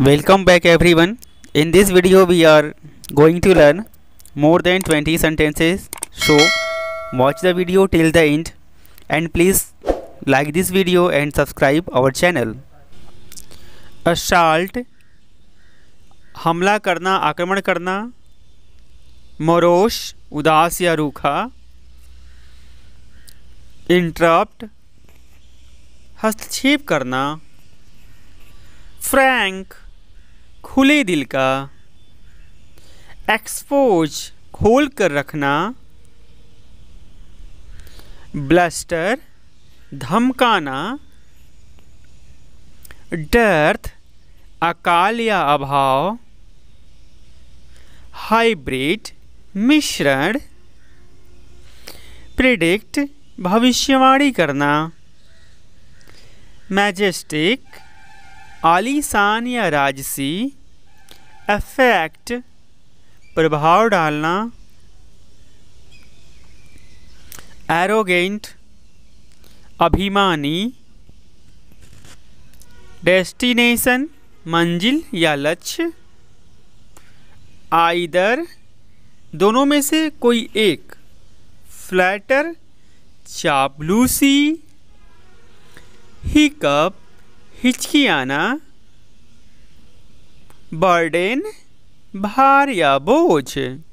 welcome back everyone in this video we are going to learn more than twenty sentences so watch the video till the end end please like this video and subscribe our channel assault हमला करना आक्रमण करना मरोश उदास या रूखा interrupt हस्तक्षेप करना Frank खुले दिल का एक्सपोज खोल कर रखना ब्लस्टर धमकाना डर्थ अकाल या अभाव हाइब्रिड मिश्रण प्रिडिक्ट भविष्यवाणी करना मैजेस्टिक आलीशान या राजसी एफेक्ट प्रभाव डालना एरोगेंट अभिमानी डेस्टिनेशन मंजिल या लक्ष्य आइदर दोनों में से कोई एक फ्लैटर चापलूसी हिकअप हिचकियाना बर्डेन भार या बोझ